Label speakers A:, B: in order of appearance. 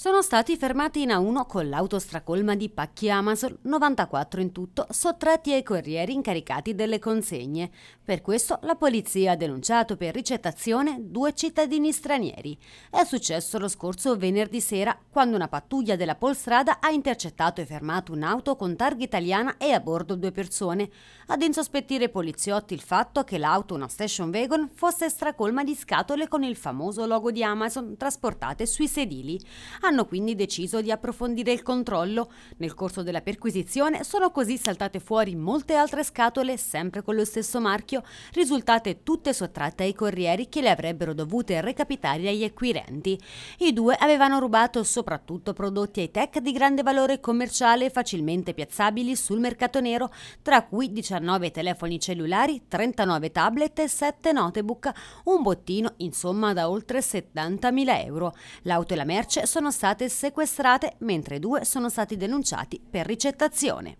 A: sono stati fermati in A1 con l'auto stracolma di pacchi Amazon, 94 in tutto, sottratti ai corrieri incaricati delle consegne. Per questo la polizia ha denunciato per ricettazione due cittadini stranieri. È successo lo scorso venerdì sera, quando una pattuglia della polstrada ha intercettato e fermato un'auto con targa italiana e a bordo due persone. Ad insospettire i poliziotti il fatto che l'auto, una station wagon, fosse stracolma di scatole con il famoso logo di Amazon trasportate sui sedili hanno quindi deciso di approfondire il controllo. Nel corso della perquisizione sono così saltate fuori molte altre scatole, sempre con lo stesso marchio, risultate tutte sottratte ai corrieri che le avrebbero dovute recapitare agli acquirenti. I due avevano rubato soprattutto prodotti high-tech di grande valore commerciale facilmente piazzabili sul mercato nero, tra cui 19 telefoni cellulari, 39 tablet e 7 notebook, un bottino insomma da oltre 70.000 euro. L'auto e la merce sono state sequestrate, mentre due sono stati denunciati per ricettazione.